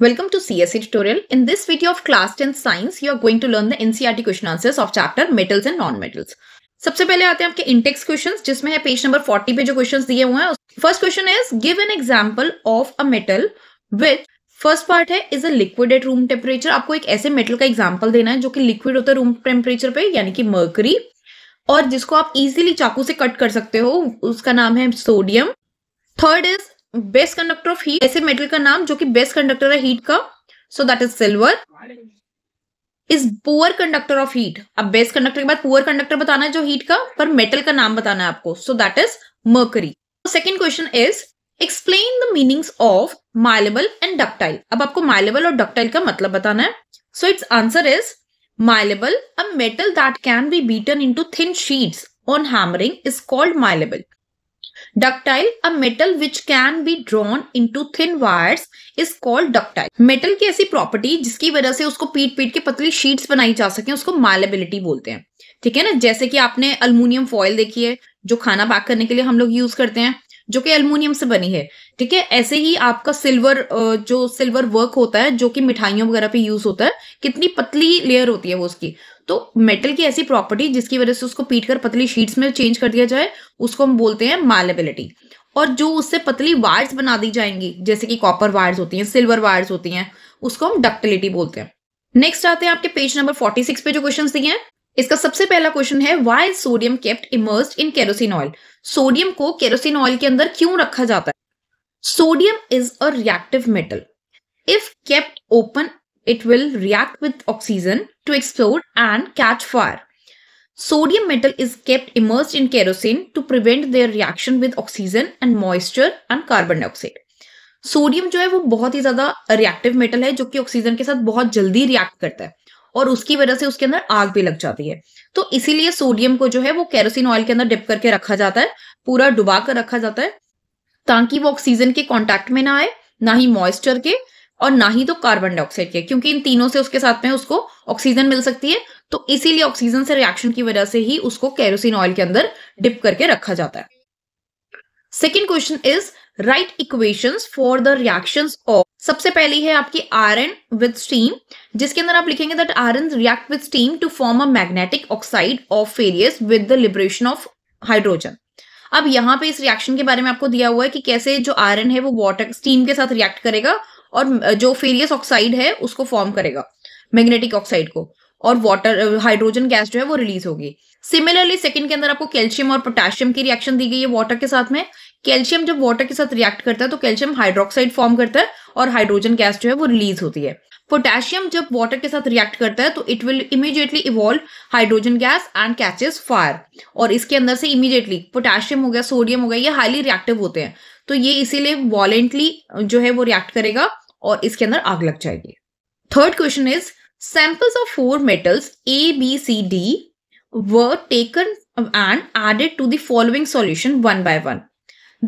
Welcome to CSE tutorial. In this video of class 10 science, you are going to learn the NCERT question answers of chapter metals and non-metals. सबसे पहले आते हैं आपके Intex questions जिसमें है page number 40 पे जो questions दिए हुए हैं first question is give an example of a metal which first part है is a liquid at room temperature आपको एक ऐसे मेटल का एग्जांपल देना है जो कि लिक्विड होता है रूम टेम्परेचर पे यानी कि मर्करी और जिसको आप इजीली चाकू से कट कर सकते हो उसका नाम है sodium third is best conductor of heat ऐसे मेटल का नाम जो कि बेस्ट कंडक्टर है हीट का so that is silver is poor conductor of heat अब बेस्ट कंडक्टर के बाद पुअर कंडक्टर बताना है जो हीट का पर मेटल का नाम बताना है आपको so that is mercury second question is explain the meanings of malleable and ductile अब आपको माइलेबल और डक्टाइल का मतलब बताना है so it's answer is malleable a metal that can be beaten into thin sheets on hammering is called malleable ductile a metal which can be drawn into thin wires is called ductile metal की ऐसी property जिसकी वजह से उसको पीट पीट के पतली शीट्स बनाई जा सके उसको मालेबिलिटी बोलते हैं ठीक है ना जैसे कि आपने अल्मोनियम फॉइल देखी है जो खाना पैक करने के लिए हम लोग यूज करते हैं जो कि अल्मोनियम से बनी है ठीक है ऐसे ही आपका सिल्वर जो सिल्वर वर्क होता है जो कि मिठाइयों वगैरह पे यूज होता है कितनी पतली लेयर होती है वो उसकी तो मेटल की ऐसी प्रॉपर्टी जिसकी वजह से उसको पीट कर पतली शीट्स में चेंज कर दिया जाए उसको हम बोलते हैं मालेबिलिटी और जो उससे पतली वायर्स बना दी जाएंगी जैसे कि कॉपर वायर्स होती हैं सिल्वर वायर्स होती हैं उसको हम डक्टिलिटी बोलते हैं नेक्स्ट आते हैं आपके पेज नंबर 46 पे जो क्वेश्चंस दिए हैं इसका सबसे पहला क्वेश्चन है why sodium kept immersed in kerosene oil sodium को केरोसिन ऑयल के अंदर क्यों रखा जाता है sodium is a reactive metal if kept open it will react with oxygen to explore and catch fire sodium metal is kept immersed in kerosene to prevent their reaction with oxygen and moisture and carbon dioxide sodium जो है वो बहुत ही ज्यादा reactive metal है जो कि oxygen के साथ बहुत जल्दी रिएक्ट करता है और उसकी वजह से उसके अंदर आग भी लग जाती है तो इसीलिए सोडियम को जो है वो कैरोसिन ऑयल के अंदर डिप करके रखा जाता है पूरा डुबा कर रखा जाता है ताकि वो ऑक्सीजन के कॉन्टेक्ट में ना आए ना ही मॉइस्चर के और ना ही तो कार्बन डाइऑक्साइड के क्योंकि इन तीनों से उसके साथ में उसको ऑक्सीजन मिल सकती है तो इसीलिए ऑक्सीजन से रिएक्शन की वजह से ही उसको कैरोसिन ऑयल के अंदर डिप करके रखा जाता है second question is write equations for the reactions of सबसे पहली है आपकी आयरन विद स्टीम जिसके अंदर आप लिखेंगे that iron react with steam to form a magnetic oxide of ferrous with the liberation of hydrogen अब यहां पे इस रिएक्शन के बारे में आपको दिया हुआ है कि कैसे जो आयरन है वो वाटर स्टीम के साथ रिएक्ट करेगा और जो फेरियस ऑक्साइड है उसको फॉर्म करेगा मैग्नेटिक ऑक्साइड को और वाटर हाइड्रोजन गैस जो है वो रिलीज होगी सिमिलरली सेकंड के अंदर आपको कैल्शियम और पोटेशियम की रिएक्शन दी गई है वाटर के साथ में कैल्शियम जब वाटर के साथ रिएक्ट करता है तो कैल्शियम हाइड्रोक्साइड फॉर्म करता है और हाइड्रोजन गैस जो है वो रिलीज होती है पोटेशियम जब वाटर के साथ रिएक्ट करता है तो it will immediately evolve hydrogen gas and catches fire और इसके अंदर से इमीडिएटली पोटेशियम हो गया सोडियम हो गया ये हाईली रिएक्टिव होते हैं तो ये इसीलिए वॉलेंटली जो है वो रिएक्ट करेगा और इसके अंदर आग लग जाएगी third question is samples of four metals A B C D were taken and added to the following solution one by one.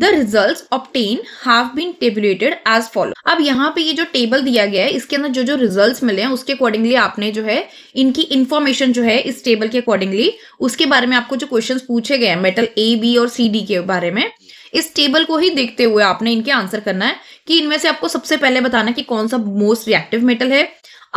The results obtained have been tabulated as follows. अब यहाँ पे ये जो टेबल दिया गया है इसके अंदर जो जो रिजल्ट मिले हैं उसके अकॉर्डिंगली आपने जो है इनकी इन्फॉर्मेशन जो है इस टेबल के अकॉर्डिंगली उसके बारे में आपको जो क्वेश्चन पूछे गए हैं मेटल ए बी और सी डी के बारे में इस टेबल को ही देखते हुए आपने इनके आंसर करना है कि इनमें से आपको सबसे पहले बताना कि कौन सा मोस्ट रिएक्टिव मेटल है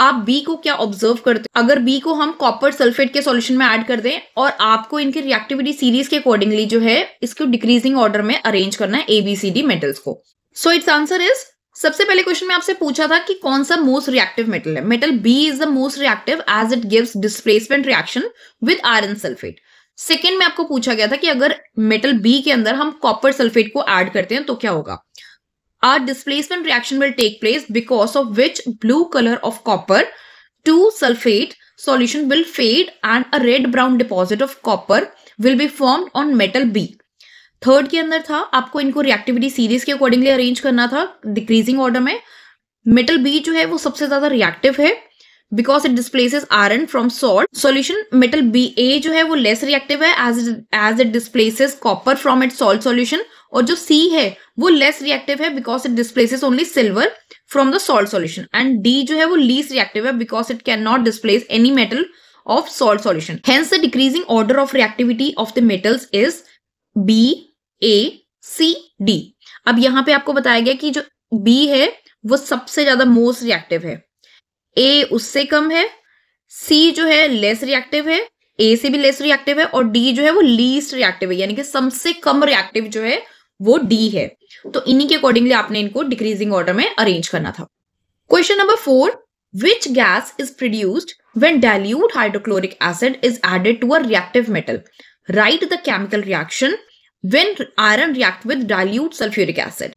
आप बी को क्या ऑब्जर्व करते हो अगर बी को हम कॉपर सल्फेट के सॉल्यूशन में ऐड कर दें और आपको इनकी रिएक्टिविटी सीरीज के अकॉर्डिंगली जो है इसको डिक्रीजिंग ऑर्डर में अरेंज करना है एबीसीडी मेटल्स को सो इट्स आंसर इज सबसे पहले क्वेश्चन में आपसे पूछा था कि कौन सा मोस्ट रिएक्टिव मेटल है metal B is the most reactive as it gives displacement reaction with iron sulphate second में आपको पूछा गया था कि अगर मेटल बी के अंदर हम कॉपर सल्फेट को ऐड करते हैं तो क्या होगा a displacement reaction will take place because of which blue color of copper to sulfate solution will fade and a red brown deposit of copper will be formed on metal B. Third के अंदर था आपको इनको reactivity series के accordingly arrange करना था decreasing order में metal B जो है वो सबसे ज्यादा रिएक्टिव है because it displaces iron from salt solution metal B A जो है वो लेस रिएक्टिव है as as it displaces copper from it salt solution और जो सी है वो लेस रिएक्टिव है because it displaces only silver from the salt solution and D जो है वो लीस रिएक्टिव है because it can not displace any metal of salt solution hence the decreasing order of reactivity of the metals is B A C D अब यहां पे आपको बताया गया कि जो बी है वो सबसे ज्यादा मोस्ट रिएक्टिव है ए उससे कम है सी जो है लेस रिएक्टिव है ए से भी लेस रिएक्टिव है और डी जो है वो लीस्ट रिएक्टिव है यानी कि सबसे कम रिएक्टिव जो है वो डी है तो इन्हीं के अकॉर्डिंगली आपने इनको डिक्रीजिंग ऑर्डर में अरेंज करना था question number four which gas is produced when dilute hydrochloric acid is added to a reactive metal write the chemical reaction when iron react with dilute sulphuric acid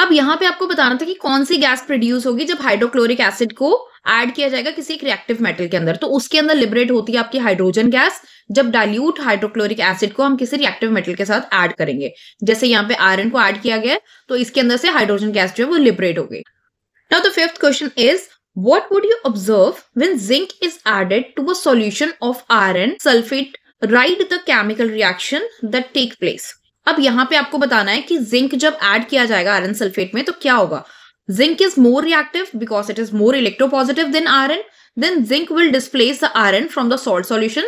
अब यहां पे आपको बताना था कि कौन सी गैस प्रोड्यूस होगी जब हाइड्रोक्लोरिक एसिड को ऐड किया जाएगा किसी एक रिएक्टिव मेटल के अंदर तो उसके अंदर लिबरेट होती है आपकी हाइड्रोजन गैस जब डाइल्यूट हाइड्रोक्लोरिक एसिड को हम किसी रिएक्टिव मेटल के साथ ऐड करेंगे जैसे यहाँ पे आयरन को ऐड किया गया तो इसके अंदर से हाइड्रोजन गैस जो है वो लिबरेट हो गई now the fifth question is what would you observe when zinc is added to a solution of iron sulphate write the chemical reaction that take place अब यहाँ पे आपको बताना है कि जिंक जब ऐड किया जाएगा आयरन सल्फेट में तो क्या होगा Zinc is more reactive because it is more electropositive than iron. Then zinc will displace the iron from the salt solution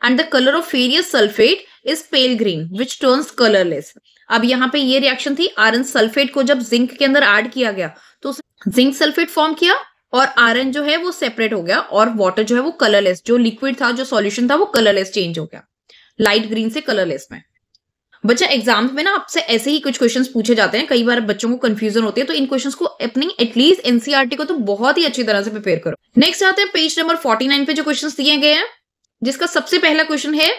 and the color of ferrous sulfate is pale green which turns colorless. ab yahan pe ye reaction thi iron sulfate ko jab zinc ke andar add kiya gaya to zinc sulfate form kiya और iron जो है वो separate हो गया और water जो है वो कलरलेस जो लिक्विड था जो सॉल्यूशन था वो कलरलेस चेंज हो गया लाइट ग्रीन से कलरलेस में बच्चा एग्जाम में ना आपसे ऐसे ही कुछ क्वेश्चंस पूछे जाते हैं कई बार बच्चों को कंफ्यूजन होती है तो इन क्वेश्चंस को अपनी एटलीस्ट एनसीआरटी e को तो बहुत ही अच्छी तरह से प्रिपेयर करो नेक्स्ट आते हैं पेज नंबर फोर्टी नाइन पे जो क्वेश्चन दिए गए हैं जिसका सबसे पहला क्वेश्चन है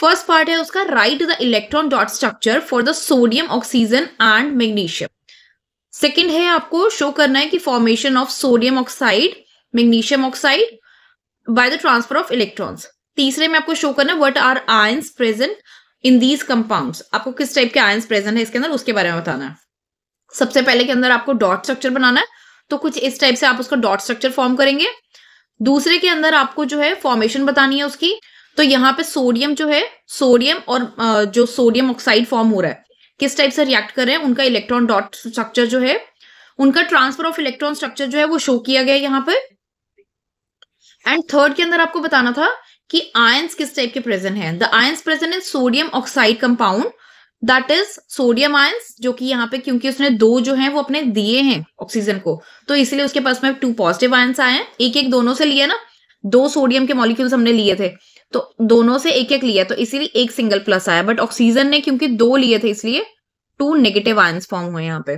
फर्स्ट पार्ट है उसका write the electron dot structure for the sodium oxygen and magnesium second है आपको शो करना है कि formation of sodium oxide magnesium oxide by the transfer of electrons तीसरे में आपको शो करना है what are ions present in these compound आपको किस टाइप के आयन प्रेजेंट है इसके अंदर उसके बारे में बताना है सबसे पहले के अंदर आपको डॉट स्ट्रक्चर बनाना है तो कुछ इस टाइप से आप उसका डॉट स्ट्रक्चर फॉर्म करेंगे दूसरे के अंदर आपको जो है फॉर्मेशन बतानी है उसकी तो यहाँ पे सोडियम जो है सोडियम और जो सोडियम ऑक्साइड फॉर्म हो रहा है किस टाइप से रिएक्ट कर रहे हैं उनका इलेक्ट्रॉन डॉट स्ट्रक्चर जो है उनका ट्रांसफर ऑफ इलेक्ट्रॉन स्ट्रक्चर जो है वो शो किया गया यहाँ पे एंड थर्ड के अंदर आपको बताना था कि आयंस किस टाइप के प्रेजेंट हैं the ions present in sodium oxide compound that is sodium ions जो कि यहाँ पे क्योंकि उसने दो जो हैं वो अपने दिए हैं ऑक्सीजन को तो इसलिए उसके पास में टू पॉजिटिव आयंस आए हैं एक एक दोनों से लिए ना दो सोडियम के मॉलिक्यूल्स हमने लिए थे तो दोनों से एक एक लिया तो इसीलिए एक सिंगल प्लस आया बट ऑक्सीजन ने क्योंकि दो लिए थे इसलिए टू नेगेटिव आयंस फॉर्म हुए यहाँ पे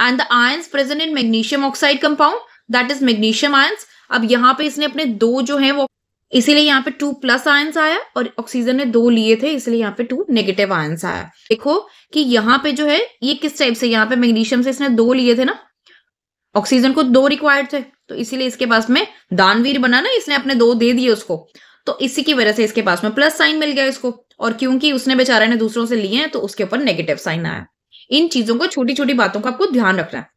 and the ions present in magnesium oxide compound that is magnesium ions अब यहाँ पे इसने अपने दो जो है वो इसीलिए यहाँ पे टू प्लस आयंस आया और ऑक्सीजन ने दो लिए थे इसलिए यहाँ पे टू नेगेटिव आयंस आया देखो कि यहाँ पे जो है ये किस टाइप से यहाँ पे मैग्नीशियम से इसने दो लिए थे ना ऑक्सीजन को दो रिक्वायर्ड थे तो इसीलिए इसके पास में दानवीर बना ना इसने अपने दो दे दिए उसको तो इसी की वजह से इसके पास में प्लस साइन मिल गया इसको और क्योंकि उसने बेचारा ने दूसरों से लिए हैं तो उसके ऊपर नेगेटिव साइन आया इन चीजों को छोटी छोटी बातों का आपको ध्यान रखना है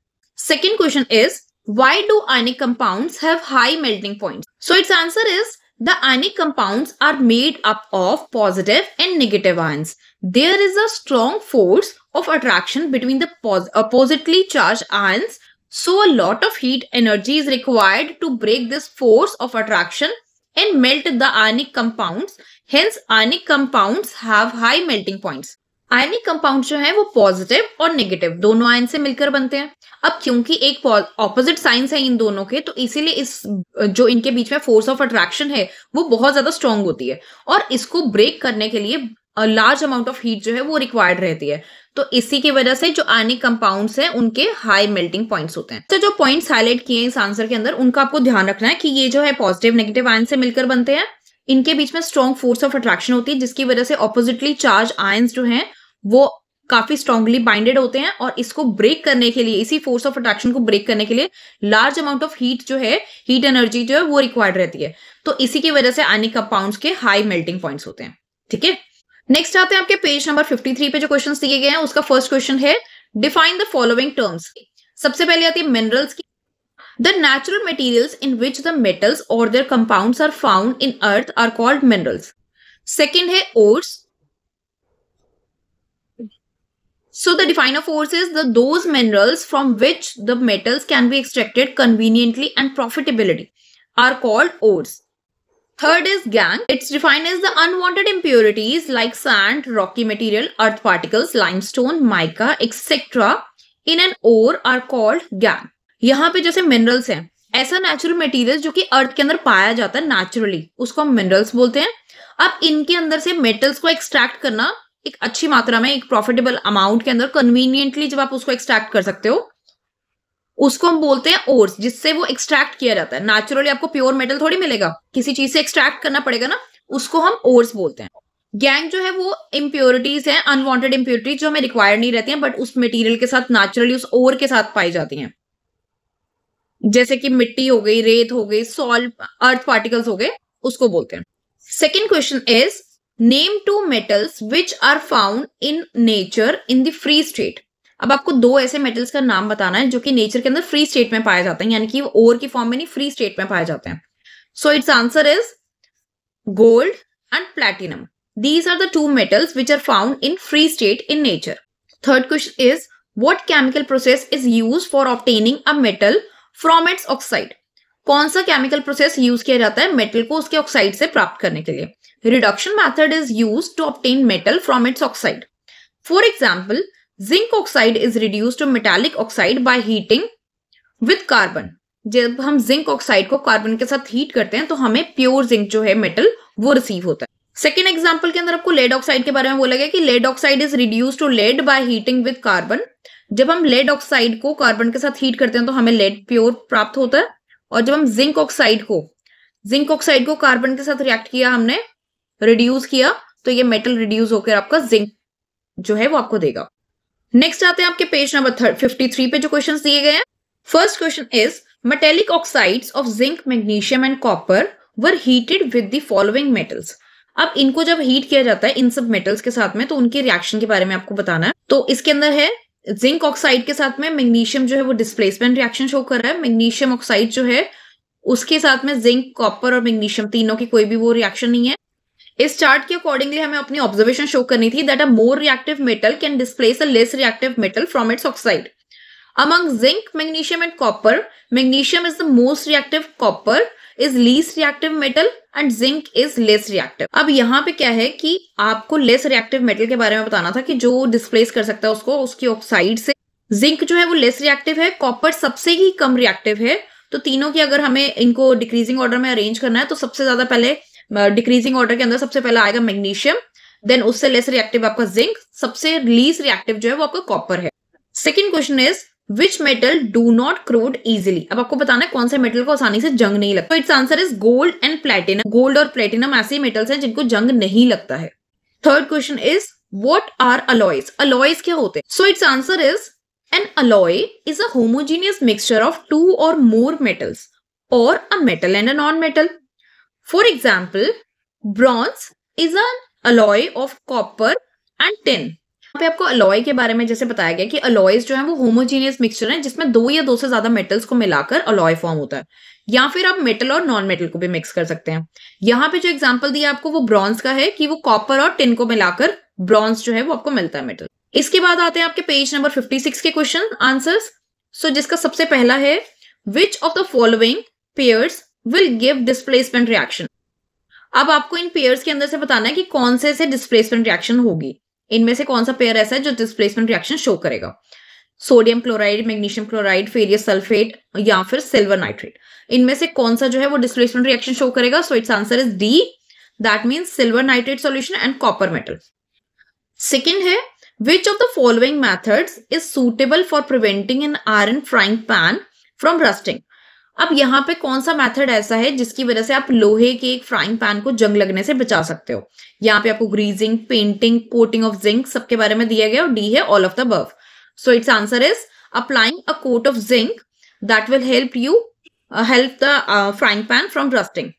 second question is why do ionic compound have high melting point so it's answer is The ionic compounds are made up of positive and negative ions. There is a strong force of attraction between the oppositely uh, charged ions. So a lot of heat energy is required to break this force of attraction and melt the ionic compounds. Hence, ionic compounds have high melting points. Ionic compound जो है वो positive और negative दोनों ion से मिलकर बनते हैं अब क्योंकि एक ऑपोजिट साइंस है इन दोनों के तो इसीलिए इस जो इनके बीच में फोर्स ऑफ अट्रैक्शन है वो बहुत ज्यादा स्ट्रांग होती है और इसको ब्रेक करने के लिए लार्ज अमाउंट ऑफ हीट जो है वो रिक्वायर्ड रहती है तो इसी की वजह से जो आयनिक कंपाउंड्स हैं उनके हाई मेल्टिंग पॉइंट्स होते हैं तो जो पॉइंट्स हाईलाइट किए इस आंसर के अंदर उनका आपको ध्यान रखना है कि ये जो है पॉजिटिव नेगेटिव आयन से मिलकर बनते हैं इनके बीच में स्ट्रॉन्ग फोर्स ऑफ अट्रैक्शन होती है जिसकी वजह से ऑपोजिटली चार्ज आयन्स जो हैं वो काफी स्ट्रांगली बाइंडेड होते हैं और इसको ब्रेक करने के लिए इसी फोर्स ऑफ अट्रैक्शन को ब्रेक करने के लिए लार्ज अमाउंट ऑफ हीट जो है हीट एनर्जी जो है वो रिक्वायर्ड रहती है तो इसी की वजह से आनी कंपाउंड के हाई मेल्टिंग पॉइंट होते हैं ठीक है नेक्स्ट आते हैं आपके पेज नंबर फिफ्टी पे जो क्वेश्चन दिए गए हैं उसका फर्स्ट क्वेश्चन है डिफाइन द फॉलोइंग टर्म्स सबसे पहले आती है मिनरल्स की the natural materials in which the metals और their compound are found in earth are called minerals second है ores So the definer force is the those minerals from which the metals can be extracted conveniently and profitably are called ores. Third is gangue. It's defined as the unwanted impurities like sand, rocky material, earth particles, limestone, mica, etc. In an ore are called gangue यहाँ पे जैसे minerals हैं ऐसा natural material जो कि अर्थ के अंदर पाया जाता है नेचुरली उसको हम मिनरल्स बोलते हैं अब इनके अंदर से मेटल्स को एक्सट्रैक्ट करना एक अच्छी मात्रा में एक प्रॉफिटेबल अमाउंट के अंदर कन्वीनियंटली जब आप उसको एक्सट्रैक्ट कर सकते हो उसको हम बोलते हैं ओर्स जिससे वो एक्सट्रैक्ट किया जाता है नेचुरली आपको प्योर मेटल थोड़ी मिलेगा किसी चीज से एक्सट्रैक्ट करना पड़ेगा ना उसको हम ओर्स बोलते हैं गैंग जो है वो इम्प्योरिटीज हैं अनवांटेड इम्प्योरिटीज जो हमें रिक्वायर नहीं रहती हैं बट उस मटेरियल के साथ नेचुरली उस ओर के साथ पाई जाती हैं जैसे कि मिट्टी हो गई रेत हो गई सॉल्ट अर्थ पार्टिकल्स हो गए उसको बोलते हैं second question is name two metals which are found in nature in the free state अब आपको दो ऐसे मेटल्स का नाम बताना है जो कि नेचर के अंदर फ्री स्टेट में पाए जाते हैं यानी कि ओर की फॉर्म में नहीं फ्री स्टेट में पाए जाते हैं so it's answer is gold and platinum these are the two metals which are found in free state in nature third question is what chemical process is use for obtaining a metal from its oxide कौन सा chemical process use किया जाता है metal को उसके oxide से प्राप्त करने के लिए The reduction method is used to obtain metal from its oxide. For example, zinc oxide is reduce to metallic oxide by heating with carbon जब हम जिंक ऑक्साइड को कार्बन के साथ हीट करते हैं तो हमें प्योर जिंक जो है मेटल वो रिसीव होता है सेकेंड एग्जाम्पल के अंदर आपको लेड ऑक्साइड के बारे में बोला गया कि lead oxide is reduce to lead by heating with carbon जब हम लेड ऑक्साइड को कार्बन के साथ हीट करते हैं तो हमें लेड प्योर प्राप्त होता है और जब हम जिंक ऑक्साइड को जिंक ऑक्साइड को कार्बन के साथ रिएक्ट किया हमने रिड्यूस किया तो ये मेटल रिड्यूस होकर आपका जिंक जो है वो आपको देगा नेक्स्ट आते हैं आपके पेज नंबर फिफ्टी थ्री पे जो क्वेश्चन दिए गए हैं first question is metallic oxides of zinc magnesium and copper were heated with the following metals अब इनको जब हीट किया जाता है इन सब मेटल्स के साथ में तो उनके रिएक्शन के बारे में आपको बताना है तो इसके अंदर है जिंक ऑक्साइड के साथ में मैग्नीशियम जो है वो डिस्प्लेसमेंट रिएक्शन शो कर रहा है मैग्नीशियम ऑक्साइड जो है उसके साथ में जिंक कॉपर और मैग्नीशियम तीनों की कोई भी वो रिएक्शन नहीं है इस चार्ट के अकॉर्डिंगली हमें अपनी ऑब्जर्वेशन शो करनी थी that a more reactive metal can displace a less reactive metal from its oxide among zinc magnesium and copper magnesium is the most reactive copper is less reactive metal and zinc is less reactive अब यहाँ पे क्या है कि आपको less reactive metal के बारे में बताना था कि जो डिस्प्लेस कर सकता है उसको उसकी ऑक्साइड से जिंक जो है वो लेस रिएक्टिव है कॉपर सबसे ही कम रिएक्टिव है तो तीनों की अगर हमें इनको डिक्रीजिंग ऑर्डर में अरेंज करना है तो सबसे ज्यादा पहले डिक्रीजिंग ऑर्डर के अंदर सबसे पहला आएगा मैग्नीशियम देन उससे लेस रिएक्टिव आपका जिंक सबसे लीस रिएक्टिव जो है वो आपका कॉपर है second question is which metal do not corrode easily अब आपको बताना है कौन से मेटल को आसानी से जंग नहीं लगता its answer is gold and platinum gold और प्लेटिनम ऐसे मेटल्स हैं जिनको जंग नहीं लगता है third question is what are alloys alloys क्या होते हैं so it's answer is an alloy is a homogeneous mixture of two or more metals or a metal and a non metal For example, bronze is an alloy of copper and tin यहाँ पे आपको alloy के बारे में जैसे बताया गया कि अलॉयज जो है वो होमोजीनियस मिक्सचर है जिसमें दो या दो से ज्यादा मेटल्स को मिलाकर अलॉय फॉर्म होता है या फिर आप मेटल और नॉन मेटल को भी मिक्स कर सकते हैं यहाँ पे जो एग्जाम्पल दिया आपको वो ब्रॉन्ज का है कि वो कॉपर और टिन को मिलाकर ब्रॉन्ज जो है वो आपको मिलता है मेटल इसके बाद आते हैं आपके पेज नंबर सिक्स के क्वेश्चन आंसर सो जिसका सबसे पहला है which of the following pairs will give displacement reaction अब आपको इन पेयर्स के अंदर से बताना है कि कौन से से डिस्प्लेसमेंट रिएक्शन होगी इनमें से कौन सा पेयर ऐसा है जो डिस्प्लेसमेंट रिएक्शन शो करेगा sodium chloride magnesium chloride ferrous sulphate या फिर सिल्वर नाइट्रेट इनमें से कौन सा जो है वो डिस्प्लेसमेंट रिएक्शन शो करेगा so it's answer is D that means silver nitrate solution and copper metal second है which of the following method is suitable for preventing an iron frying pan from rusting अब यहाँ पे कौन सा method ऐसा है जिसकी वजह से आप लोहे के एक फ्राइंग पैन को जंग लगने से बचा सकते हो यहाँ पे आपको greasing painting coating of zinc सबके बारे में दिया गया और डी है ऑल ऑफ द बर्फ so it's answer is applying a coat of zinc that will help you help the frying pan from rusting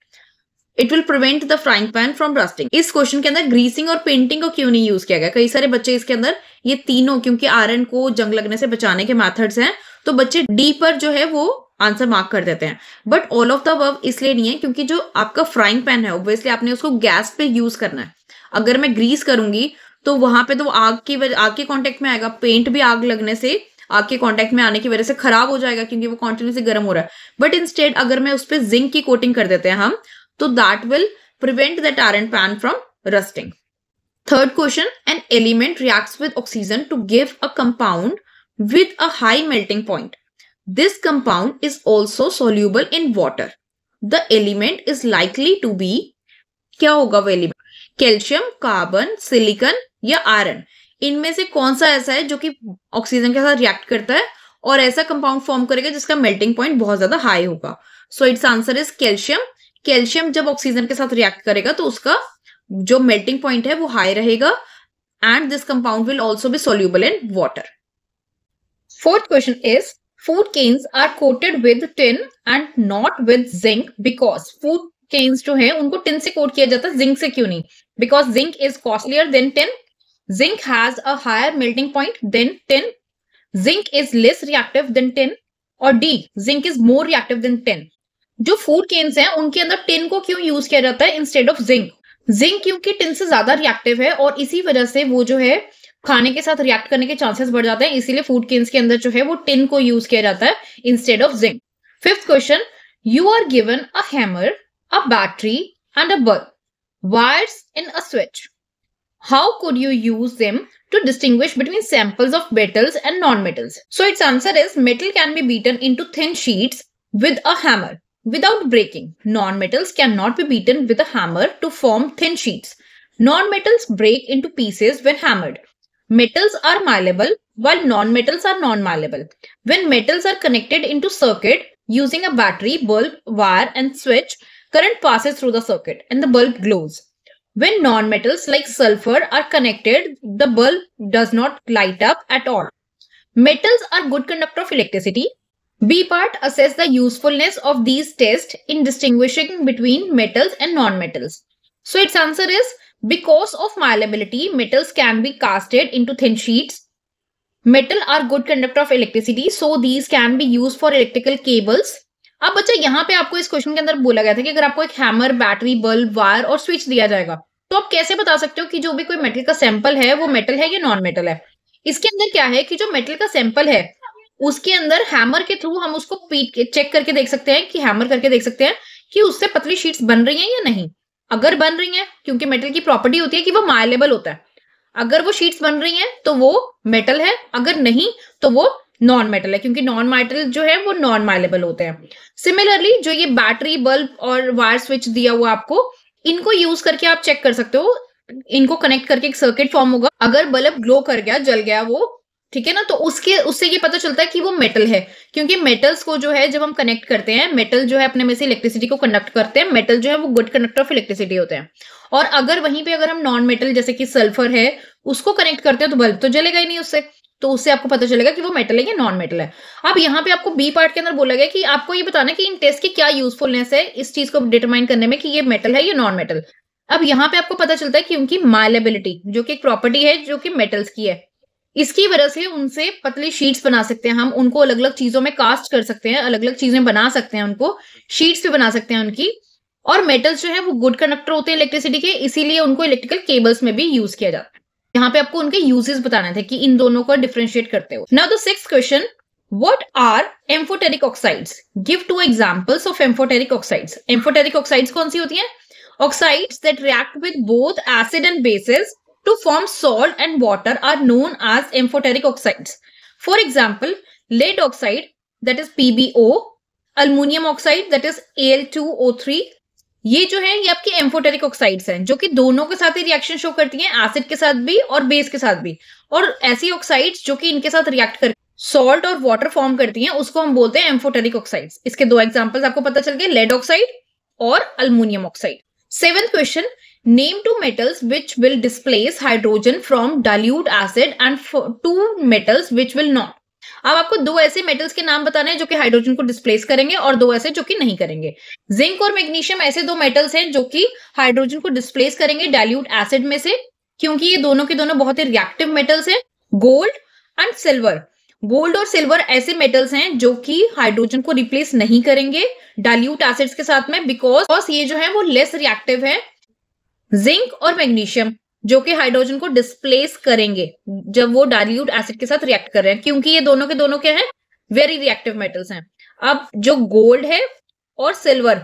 it will prevent the frying pan from rusting इस question के अंदर greasing और painting को क्यों नहीं use किया गया कई सारे बच्चे इसके अंदर ये तीनों क्योंकि आयरन को जंग लगने से बचाने के मैथड्स हैं तो बच्चे डी पर जो है वो आंसर मार्क कर देते हैं but all of the above इसलिए नहीं है क्योंकि जो आपका फ्राइंग पैन है ऑब्वियसली आपने उसको गैस पे यूज करना है अगर मैं ग्रीस करूंगी तो वहां पे तो आग की वजह आग के कॉन्टेक्ट में आएगा पेंट भी आग लगने से आग के कॉन्टेक्ट में आने की वजह से खराब हो जाएगा क्योंकि वो कॉन्टिन्यूसली गर्म हो रहा है बट इंस्टेड अगर मैं उस पर जिंक की कोटिंग कर देते हैं हम तो that will prevent that are and pan from rusting third question an element react with oxygen to give a compound with a high melting point This compound is also soluble in water. The element is likely to be क्या होगा वो element calcium carbon silicon या iron इनमें से कौन सा ऐसा है जो कि ऑक्सीजन के साथ रिएक्ट करता है और ऐसा कंपाउंड फॉर्म करेगा जिसका मेल्टिंग पॉइंट बहुत ज्यादा हाई होगा so it's answer is calcium calcium जब ऑक्सीजन के साथ रिएक्ट करेगा तो उसका जो मेल्टिंग पॉइंट है वो हाई रहेगा and this compound will also be soluble in water fourth question is food cans are coated with tin and not with zinc because food cans जो है उनको टिन से कोट किया जाता है जिंक से क्यों नहीं because zinc is costlier than tin zinc has a higher melting point than tin zinc is less reactive than tin और D zinc is more reactive than tin जो फूड केन्स हैं उनके अंदर टिन को क्यों यूज किया जाता है इंस्टेड ऑफ जिंक जिंक क्योंकि टिन से ज्यादा रिएक्टिव है और इसी वजह से वो जो है खाने के साथ रिएक्ट करने के चांसेस बढ़ जाते हैं इसीलिए फूड केन्स के अंदर जो है वो टिन को यूज किया जाता है instead of zinc fifth question you are given a hammer a battery and a bulb wires in a switch how could you use them to distinguish between samples of metals and non-metals? So its answer is metal can be beaten into thin sheets with a hammer without breaking. Non-metals cannot be beaten with a hammer to form thin sheets. Non-metals break into pieces when hammered. Metals are malleable while non-metals are non-malleable. When metals are connected into circuit using a battery, bulb, wire and switch, current passes through the circuit and the bulb glows. When non-metals like sulfur are connected, the bulb does not light up at all. Metals are good conductor of electricity. B part assess the usefulness of these tests in distinguishing between metals and non-metals. So its answer is Because of malleability, metals can be casted into thin sheets. Metal are good conductor of electricity, so these can be used for electrical cables. अब बच्चा यहाँ पे आपको इस question के अंदर बोला गया था कि अगर आपको एक हैमर बैटरी बल्ब वायर और स्विच दिया जाएगा तो आप कैसे बता सकते हो कि जो भी कोई मेटल का सैंपल है वो मेटल है या नॉन मेटल है इसके अंदर क्या है कि जो मेटल का सैंपल है उसके अंदर हैमर के थ्रू हम उसको पीट चेक करके देख सकते हैं कि हैमर करके देख सकते हैं कि उससे पतली शीट्स बन रही हैं या नहीं अगर बन रही हैं क्योंकि मेटल की प्रॉपर्टी होती है कि वो मायलेबल होता है अगर वो शीट्स बन रही हैं तो वो मेटल है अगर नहीं तो वो नॉन मेटल है क्योंकि नॉन मेटल जो है वो नॉन मायलेबल होते हैं सिमिलरली जो ये बैटरी बल्ब और वायर स्विच दिया हुआ आपको इनको यूज करके आप चेक कर सकते हो इनको कनेक्ट करके एक सर्किट फॉर्म होगा अगर बल्ब ग्लो कर गया जल गया वो ठीक है ना तो उसके उससे ये पता चलता है कि वो मेटल है क्योंकि मेटल्स को जो है जब हम कनेक्ट करते हैं मेटल जो है अपने में से इलेक्ट्रिसिटी को कंडक्ट करते हैं मेटल जो है वो गुड कंडक्टर ऑफ इलेक्ट्रिसिटी होते हैं और अगर वहीं पे अगर हम नॉन मेटल जैसे कि सल्फर है उसको कनेक्ट करते हैं तो बल्ब तो जलेगा ही नहीं उससे तो उससे आपको पता चलेगा कि वो मेटल है या नॉन मेटल है अब यहाँ पे आपको बी पार्ट के अंदर बोला गया कि आपको ये बताना कि इन टेस्ट की क्या यूजफुलनेस है इस चीज को डिटरमाइन करने में कि ये मेटल है या नॉन मेटल अब यहाँ पे आपको पता चलता है कि उनकी माइलेबिलिटी जो कि एक प्रॉपर्टी है जो कि मेटल्स की है इसकी वजह से उनसे पतली शीट्स बना सकते हैं हम उनको अलग अलग चीजों में कास्ट कर सकते हैं अलग अलग चीजें बना सकते हैं उनको शीट्स भी बना सकते हैं उनकी और मेटल्स जो है वो गुड कंडक्टर होते हैं इलेक्ट्रिसिटी के इसीलिए उनको इलेक्ट्रिकल केबल्स में भी यूज किया जाता है यहाँ पे आपको उनके यूजेस बताने थे कि इन दोनों को डिफ्रेंशिएट करते हो now the six question what are amphoteric oxides give two examples of amphoteric oxides amphoteric oxides कौन सी होती है oxides that react with both acid and bases to form salt and water are known as amphoteric oxides. For example, lead oxide that is PbO, aluminium oxide that is Al2O3, ये जो है ये आपके amphoteric oxides हैं जो कि दोनों के साथ ही रिएक्शन शो करती हैं एसिड के साथ भी और बेस के साथ भी और ऐसी ऑक्साइड्स जो कि इनके साथ रिएक्ट कर सॉल्ट और वाटर फॉर्म करती हैं उसको हम बोलते हैं एम्फोटेरिक ऑक्साइड्स इसके दो एग्जांपल्स आपको पता चल गए लेड ऑक्साइड और aluminium oxide seven question Name two metals which will displace hydrogen from dilute acid and two metals which will not. अब आपको दो ऐसे मेटल्स के नाम बताने हैं जो कि हाइड्रोजन को डिस्प्लेस करेंगे और दो ऐसे जो कि नहीं करेंगे जिंक और मैग्नीशियम ऐसे दो मेटल्स हैं जो कि हाइड्रोजन को डिस्प्लेस करेंगे डाइल्यूट एसिड में से क्योंकि ये दोनों के दोनों बहुत ही रिएक्टिव मेटल्स हैं गोल्ड एंड सिल्वर गोल्ड और सिल्वर ऐसे मेटल्स हैं जो कि हाइड्रोजन को रिप्लेस नहीं करेंगे डाइल्यूट एसिड्स के साथ में बिकॉज ये जो है वो लेस रिएक्टिव है जिंक और मैग्नीशियम जो कि हाइड्रोजन को डिस्प्लेस करेंगे जब वो डायल्यूट एसिड के साथ रिएक्ट कर रहे हैं क्योंकि ये दोनों के दोनों क्या है वेरी रिएक्टिव मेटल्स हैं अब जो गोल्ड है और सिल्वर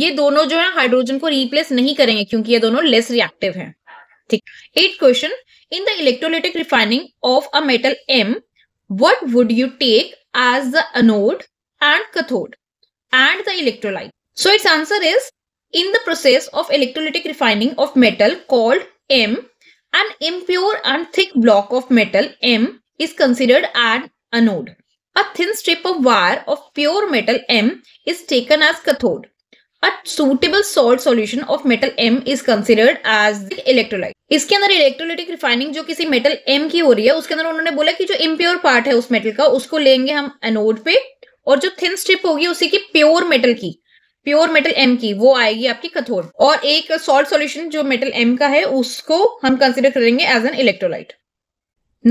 ये दोनों जो है हाइड्रोजन को रिप्लेस नहीं करेंगे क्योंकि ये दोनों लेस रिएक्टिव हैं ठीक eighth question in the electrolytic refining of a metal M what would you take as the anode and cathode and the electrolyte so it's answer is in the process of electrolytic refining of metal called M, an impure and thick block of metal M is considered an anode. A thin strip of wire of pure metal M is taken as cathode. A suitable salt solution of metal M is considered as the electrolyte. इसके अंदर electrolytic refining जो किसी metal M की हो रही है उसके अंदर उन्होंने बोला कि जो impure part है उस metal का उसको लेंगे हम anode पे और जो thin strip होगी उसी की pure metal की प्योर मेटल एम की वो आएगी आपकी कथोड और एक सॉल्ट सॉल्यूशन जो मेटल एम का है उसको हम कंसिडर करेंगे as an electrolyte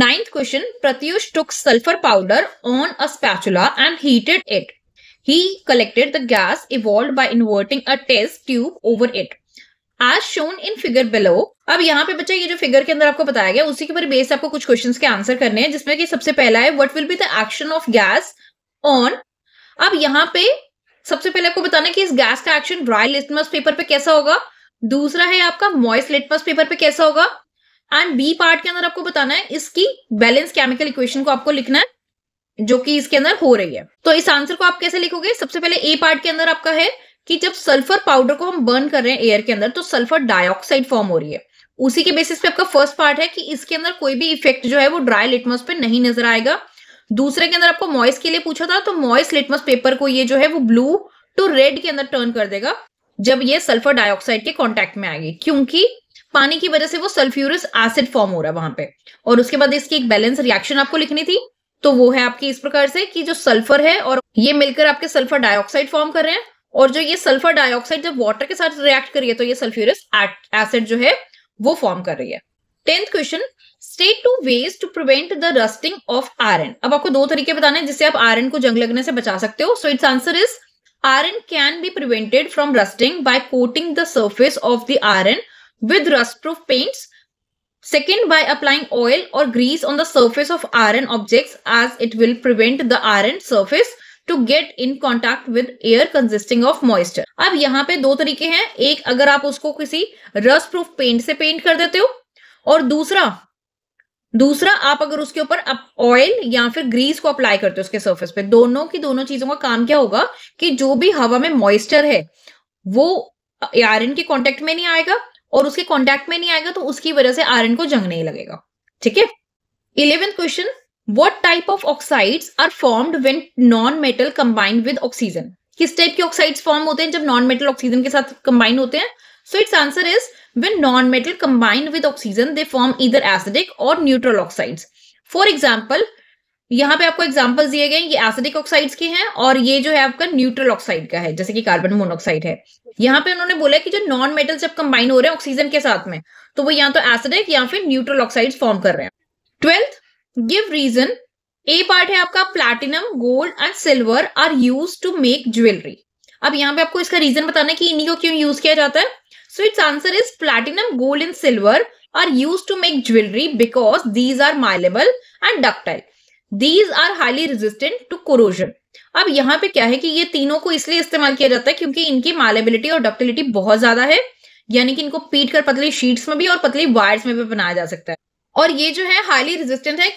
ninth question Pratyush took sulphur powder on a spatula and heated it he collected the gas evolve by inverting a test tube over it as shown in figure below अब यहाँ पे बच्चा ये जो figure के अंदर आपको बताया गया उसी के ऊपर बेस आपको कुछ क्वेश्चंस के आंसर करने हैं जिसमें कि सबसे पहला है what will be the action of gas on अब यहाँ पे सबसे पहले आपको बताना कि इस गैस का एक्शन ड्राई लिटमस पेपर पे कैसा होगा दूसरा है आपका मॉइस्ट लिटमस पेपर पे कैसा होगा एंड बी पार्ट के अंदर आपको बताना है इसकी बैलेंस केमिकल इक्वेशन को आपको लिखना है जो कि इसके अंदर हो रही है तो इस आंसर को आप कैसे लिखोगे सबसे पहले ए पार्ट के अंदर आपका है कि जब सल्फर पाउडर को हम बर्न कर रहे हैं एयर के अंदर तो सल्फर डाइऑक्साइड फॉर्म हो रही है उसी के बेसिस पे आपका फर्स्ट पार्ट है कि इसके अंदर कोई भी इफेक्ट जो है वो ड्राई लिटमस पे नहीं नजर आएगा दूसरे के अंदर आपको मॉइस के लिए पूछा था तो मॉइस लिटमस पेपर को ये जो है वो ब्लू टू रेड के अंदर टर्न कर देगा जब ये सल्फर डाइऑक्साइड के कॉन्टेक्ट में आएगी क्योंकि पानी की वजह से वो सल्फ्यूरस एसिड फॉर्म हो रहा है वहां पे और उसके बाद इसकी एक बैलेंस रिएक्शन आपको लिखनी थी तो वो है आपकी इस प्रकार से कि जो सल्फर है और ये मिलकर आपके सल्फर डाइऑक्साइड फॉर्म कर रहे हैं और जो ये सल्फर डाइऑक्साइड जब वाटर के साथ रिएक्ट करिए तो ये सल्फ्यूरस एसिड जो है वो फॉर्म कर रही है tenth question state two ways to prevent the rusting of iron अब आपको दो तरीके बताने जिससे आप आयरन को जंग लगने से बचा सकते हो so it's answer is iron can be prevented from rusting by coating the surface of the iron with rust proof paints second by applying oil और grease on the surface of iron object as it will prevent the iron surface to get in contact with air consisting of moisture. अब यहाँ पे दो तरीके हैं एक अगर आप उसको किसी रस प्रूफ पेंट से पेंट कर देते हो और दूसरा दूसरा आप अगर उसके ऊपर ऑयल या फिर ग्रीस को अप्लाई करते हो उसके सरफेस पे दोनों की दोनों चीजों का काम क्या होगा कि जो भी हवा में मॉइस्चर है वो आयरन के कांटेक्ट में नहीं आएगा और उसके कांटेक्ट में नहीं आएगा तो उसकी वजह से आयरन को जंग नहीं लगेगा ठीक है eleventh question what type of oxides are formed when non metal combined with oxygen किस टाइप के ऑक्साइड्स फॉर्म होते हैं जब नॉन मेटल ऑक्सीजन के साथ कंबाइन होते हैं so it's answer is When non-metal combine with oxygen, they form either acidic or neutral oxides. For example यहाँ पे आपको एग्जाम्पल दिए गए ये एसिडिक ऑक्साइड्स के हैं और ये जो है आपका न्यूट्रल ऑक्साइड का है जैसे कि कार्बन मोनोऑक्साइड है यहाँ पे उन्होंने बोला कि जो नॉन मेटल जब कंबाइन हो रहे हैं ऑक्सीजन के साथ में तो वो या तो एसिडिक या फिर न्यूट्रल ऑक्साइड फॉर्म कर रहे हैं twelfth give reason A part है आपका platinum gold and silver are use to make jewellery अब यहाँ पे आपको इसका रीजन बताना है कि इन्हीं को क्यों यूज किया जाता है So its answer is platinum, gold and silver are used to make jewelry because these are malleable and ductile. These are highly resistant to corrosion. अब यहाँ पे क्या है कि ये तीनों को इसलिए इस्तेमाल किया जाता है क्योंकि इनकी मालेबिलिटी और डक्टिलिटी बहुत ज्यादा है यानी कि इनको पीट कर पतली शीट्स में भी और पतली वायर्स में भी बनाया जा सकता है और ये जो है हाईली रेजिस्टेंट है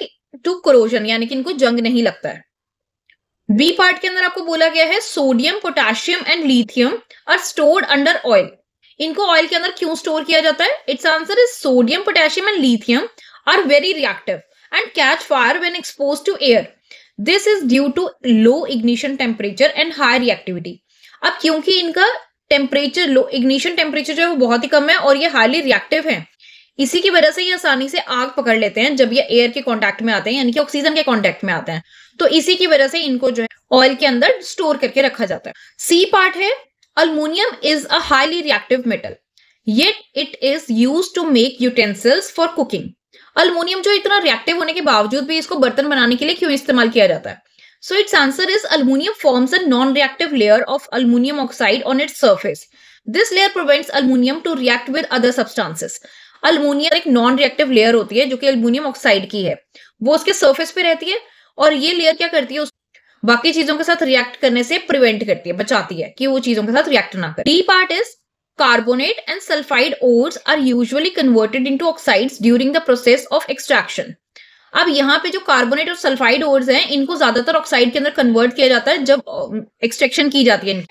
टू क्रोजन यानी कि इनको जंग नहीं लगता है बी पार्ट के अंदर आपको बोला गया है sodium potassium and lithium are stored under oil इनको ऑयल के अंदर क्यों स्टोर किया जाता है it's answer is sodium potassium and lithium are very reactive and catch fire when expose to air this is due to low ignition temperature and high reactivity अब क्योंकि इनका टेम्परेचर लो इग्निशन टेम्परेचर जो है वो बहुत ही कम है और ये हाईली रिएक्टिव है इसी की वजह से ये आसानी से आग पकड़ लेते हैं जब ये एयर के कॉन्टेक्ट में आते हैं यानी कि ऑक्सीजन के कॉन्टेक्ट में आते हैं तो इसी की वजह से इनको जो है ऑयल के अंदर स्टोर करके रखा जाता है सी पार्ट है Aluminium is a highly reactive metal. Yet it is used to make utensils for cooking. Aluminium जो इतना रिएक्टिव होने के बावजूद भी इसको बर्तन बनाने के लिए क्यों इस्तेमाल किया जाता है So its answer is aluminium forms a non-reactive layer of aluminium oxide on its surface. This layer prevents aluminium to react with other substances. Aluminium एक नॉन रिएक्टिव लेयर होती है जो कि अल्मोनियम ऑक्साइड की है वो उसके सरफेस पे रहती है और ये लेयर क्या करती है बाकी चीजों के साथ रिएक्ट करने से प्रिवेंट करती है बचाती है कि वो चीजों के साथ रिएक्ट ना करे D part is carbonate and sulfide ores are usually converted into oxide during the process of extraction अब यहाँ पे जो कार्बोनेट और सल्फाइड ओर्स हैं इनको ज्यादातर ऑक्साइड के अंदर कन्वर्ट किया जाता है जब एक्सट्रैक्शन की जाती है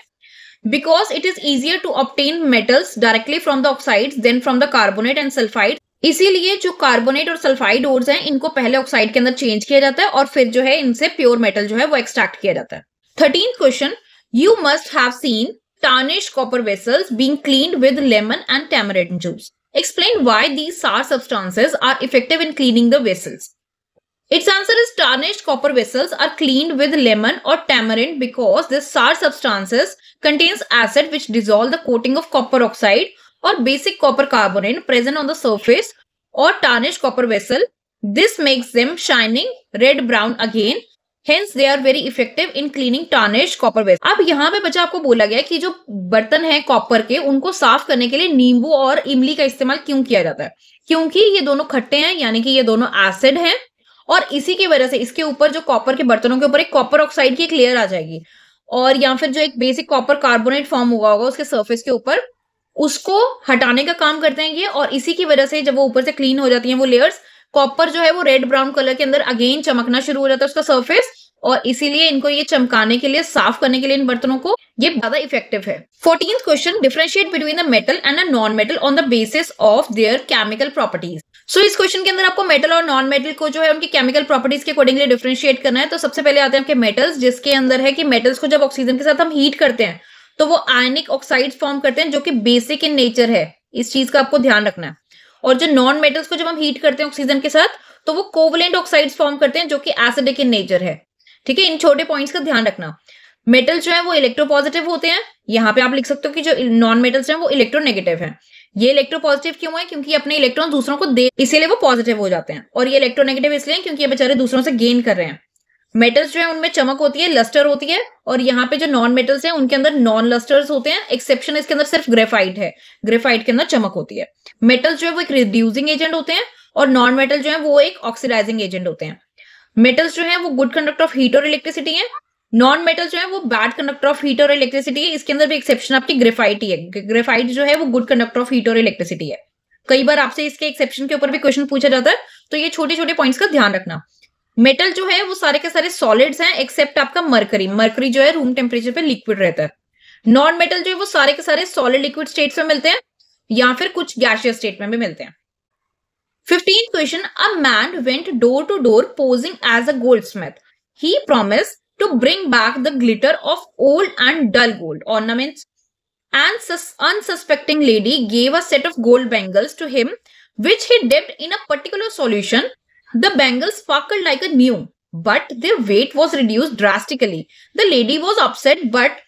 because it is easier to obtain metals directly from the oxides than from the carbonate and sulphide इसीलिए जो कार्बोनेट और सल्फाइड ओर्स हैं इनको पहले ऑक्साइड के अंदर चेंज किया जाता है और फिर जो है इनसे प्योर मेटल जो है वो एक्सट्रैक्ट किया जाता है thirteen question you must have seen tarnish copper vessels being cleaned with lemon and tamarind juice explain why these sour substances are effective in cleaning the vessels it's answer is tarnish copper vessels are clean with lemon और tamarind because this sour substances contains acid which dissolve the coating of copper oxide और basic copper carbonate present on the surface और tarnished copper vessel. This makes them shining red brown again. Hence they are very effective in cleaning tarnished copper vessel. अब यहाँ पे बच्चा आपको बोला गया कि जो बर्तन है कॉपर के उनको साफ करने के लिए नींबू और इमली का इस्तेमाल क्यों किया जाता है क्योंकि ये दोनों खट्टे हैं यानी कि ये दोनों एसिड हैं और इसी की वजह से इसके ऊपर जो कॉपर के बर्तनों के ऊपर एक कॉपर ऑक्साइड की एक लेयर आ जाएगी और या फिर जो एक बेसिक कॉपर कार्बोनेट फॉर्म हुआ होगा उसके सर्फेस के ऊपर उसको हटाने का काम करते हैं ये और इसी की वजह से जब वो ऊपर से क्लीन हो जाती हैं वो लेयर्स कॉपर जो है वो रेड ब्राउन कलर के अंदर अगेन चमकना शुरू हो जाता है उसका सर्फेस और इसीलिए इनको ये चमकाने के लिए साफ करने के लिए इन बर्तनों को ये ज्यादा इफेक्टिव है fourteen question differentiate between the metal and a non metal on the basis of their chemical properties so इस क्वेश्चन के अंदर आपको मेटल और नॉन मेटल को जो है उनकी केमिकल प्रॉपर्टीज के अकॉर्डिंगली डिफ्रेंशिएट करना है तो सबसे पहले आते हैं आपके मेटल्स जिसके अंदर है कि मेटल्स को जब ऑक्सीजन के साथ हम हीट करते हैं तो वो आयनिक ऑक्साइड फॉर्म करते हैं जो कि बेसिक इन नेचर है इस चीज का आपको ध्यान रखना है और जो नॉन मेटल्स को जब हम हीट करते हैं ऑक्सीजन के साथ तो वो कोवलेंट ऑक्साइड फॉर्म करते हैं जो कि एसिडिक इन नेचर है ठीक है इन छोटे पॉइंट्स का ध्यान रखना मेटल जो है वो इलेक्ट्रोपॉजिटिव होते हैं यहाँ पे आप लिख सकते हो कि जो नॉन मेटल्स हैं वो इलेक्ट्रोनेगेटिव हैं ये इलेक्ट्रोपॉजिटिव क्यों है क्योंकि अपने इलेक्ट्रॉन दूसरों को दे इसीलिए वो पॉजिटिव हो जाते हैं और ये इलेक्ट्रोनेगेटिव इसलिए क्योंकि ये बेचारे दूसरों से गेन कर रहे हैं मेटल्स जो है उनमें चमक होती है लस्टर होती है और यहाँ पे जो नॉन मेटल्स हैं उनके अंदर नॉन लस्टर्स होते हैं एक्सेप्शन इसके अंदर सिर्फ ग्रेफाइट है ग्रेफाइट के अंदर चमक होती है मेटल्स जो है वो एक रिड्यूसिंग एजेंट होते हैं और नॉन मेटल जो है वो एक ऑक्सीडाइजिंग एजेंट होते हैं मेटल्स जो है वो गुड कंडक्टर ऑफ हीट और इलेक्ट्रिसिटी है नॉन मेटल जो है वो बैड कंडक्टर ऑफ हीट और इलेक्ट्रिसिटी है इसके अंदर भी एक्सेप्शन आपकी ग्रेफाइट ही है ग्रेफाइट जो है वो गुड कंडक्टर ऑफ हीट और इलेक्ट्रिसिटी है कई बार आपसे इसके एक्सेप्शन के ऊपर भी क्वेश्चन पूछा जाता है तो ये छोटे छोटे पॉइंट्स का ध्यान रखना मेटल जो है वो सारे के सारे सॉलिड्स हैं एक्सेप्ट आपका मरकरी मरकरी जो है रूम टेम्परेचर पे लिक्विड रहता है नॉन मेटल जो है वो सारे के सारे सॉलिड लिक्विड स्टेट्स में मिलते हैं या फिर कुछ गैशियस स्टेट में भी मिलते हैं fifteen question a man went door to door posing as a goldsmith he promise to bring back the glitter of old and dull gold ornaments. An unsuspecting lady gave a set of gold bangles to him, which he dipped in a particular solution The bangles sparkled like a new, but their weight was reduced drastically. The lady was upset, but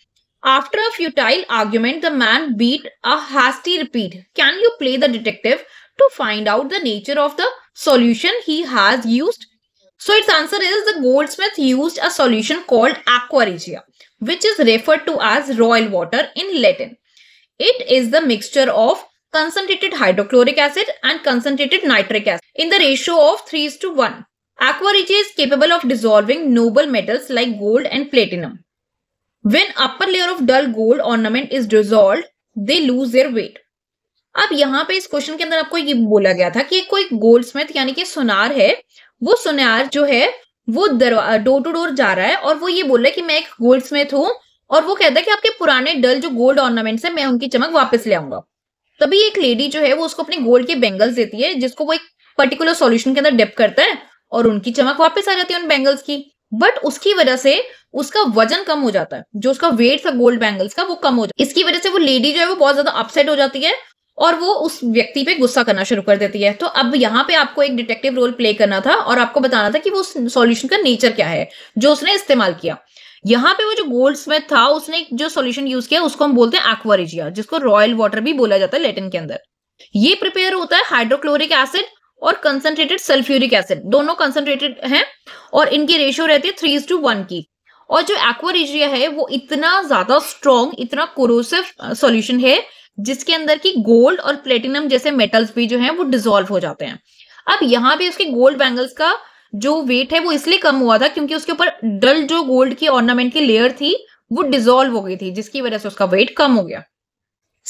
after a futile argument, the man beat a hasty repeat. Can you play the detective to find out the nature of the solution he has used? So its answer is the goldsmith used a solution called aqua regia, which is referred to as royal water in Latin. It is the mixture of concentrated hydrochloric acid and concentrated nitric acid in the ratio of 3 is to 1. Aqua regia is capable of dissolving noble metals like gold and platinum. When upper layer of dull gold ornament is dissolved, they lose their weight. अब यहाँ पे इस question के अंदर आपको ये बोला गया था कि कोई गोल्ड स्मिथ यानी कि सुनार है वो सुनार जो है वो डोर टू डोर जा रहा है और वो ये बोल रहा है कि मैं एक गोल्ड स्मिथ हूँ और वो कहता है कि आपके पुराने डल जो गोल्ड ऑर्नामेंट्स है मैं उनकी चमक वापस ले आऊंगा तभी एक लेडी जो है वो उसको अपने गोल्ड के बैंगल्स देती है जिसको वो एक पर्टिकुलर सॉल्यूशन के अंदर डिप करता है और उनकी चमक वापस आ जाती है उन बैंगल्स की बट उसकी वजह से उसका वजन कम हो जाता है जो उसका वेट था गोल्ड बैंगल्स का वो कम हो जाता है इसकी वजह से वो लेडी जो है वो बहुत ज्यादा अपसेट हो जाती है और वो उस व्यक्ति पे गुस्सा करना शुरू कर देती है तो अब यहाँ पे आपको एक डिटेक्टिव रोल प्ले करना था और आपको बताना था कि वो उस सॉल्यूशन का नेचर क्या है जो उसने इस्तेमाल किया यहाँ पे वो जो गोल्ड स्मेथ था उसने जो सोल्यूशन यूज किया उसको हम बोलते हैं एक्वारेजिया जिसको रॉयल वाटर भी बोला जाता है लेटिन के अंदर ये प्रिपेयर होता है हाइड्रोक्लोरिक एसिड और कंसनट्रेटेड सल्फ्यूरिक एसिड दोनों कंसनट्रेटेड हैं और इनकी रेशियो रहती है थ्री टू वन की और जो एक्वारेजिया है वो इतना ज्यादा स्ट्रॉन्ग इतना कोरोसिव सोल्यूशन है जिसके अंदर की गोल्ड और प्लेटिनम जैसे मेटल्स भी जो है वो डिजोल्व हो जाते हैं अब यहाँ पे उसके गोल्ड बैंगल्स का जो वेट है वो इसलिए कम हुआ था क्योंकि उसके ऊपर डल जो गोल्ड की ऑर्नामेंट की लेयर थी वो डिजोल्व हो गई थी जिसकी वजह से उसका वेट कम हो गया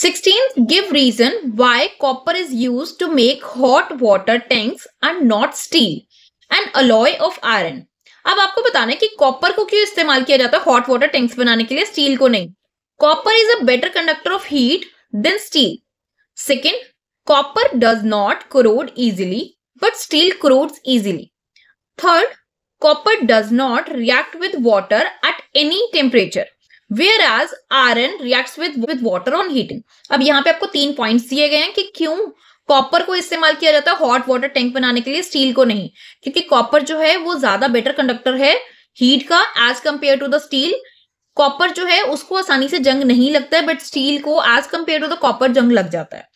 sixteen give reason why copper is use to make hot water tanks and not steel and alloy of iron अब आपको बताना है कि कॉपर को क्यों इस्तेमाल किया जाता है हॉट वाटर टैंक्स बनाने के लिए स्टील को नहीं copper is a better conductor of heat than steel second copper does not corrode easily but steel corrodes easily Third, copper does not react with water at any temperature. Whereas iron reacts with with water on heating. अब यहाँ पे आपको तीन points दिए गए हैं कि क्यों कॉपर को इस्तेमाल किया जाता है हॉट वाटर टैंक बनाने के लिए स्टील को नहीं क्योंकि कॉपर जो है वो ज्यादा बेटर कंडक्टर है हीट का as compare to the steel copper जो है उसको आसानी से जंग नहीं लगता है बट स्टील को as compare to the copper जंग लग जाता है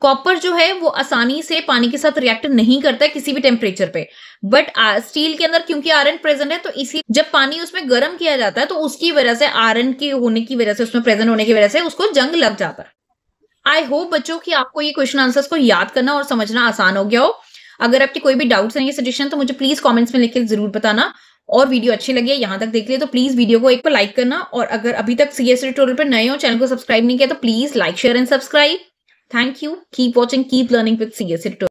कॉपर जो है वो आसानी से पानी के साथ रिएक्ट नहीं करता है किसी भी टेम्परेचर पे बट स्टील के अंदर क्योंकि आयरन प्रेजेंट है तो इसी जब पानी उसमें गर्म किया जाता है तो उसकी वजह से आयरन के होने की वजह से उसमें प्रेजेंट होने की वजह से उसको जंग लग जाता है आई होप बच्चों कि आपको ये क्वेश्चन आंसर्स को याद करना और समझना आसान हो गया हो अगर आपके कोई भी डाउट्स हैं या सजेशन तो मुझे प्लीज कमेंट्स में के जरूर बताना और वीडियो अच्छी लगी है यहाँ तक देख लिया तो प्लीज वीडियो को एक पर लाइक करना और अगर अभी तक सीएस ट्यूटोरियल पर नए हो चैनल को सब्सक्राइब नहीं किया तो please like share and subscribe Thank you. Keep watching, keep learning with CS Editor.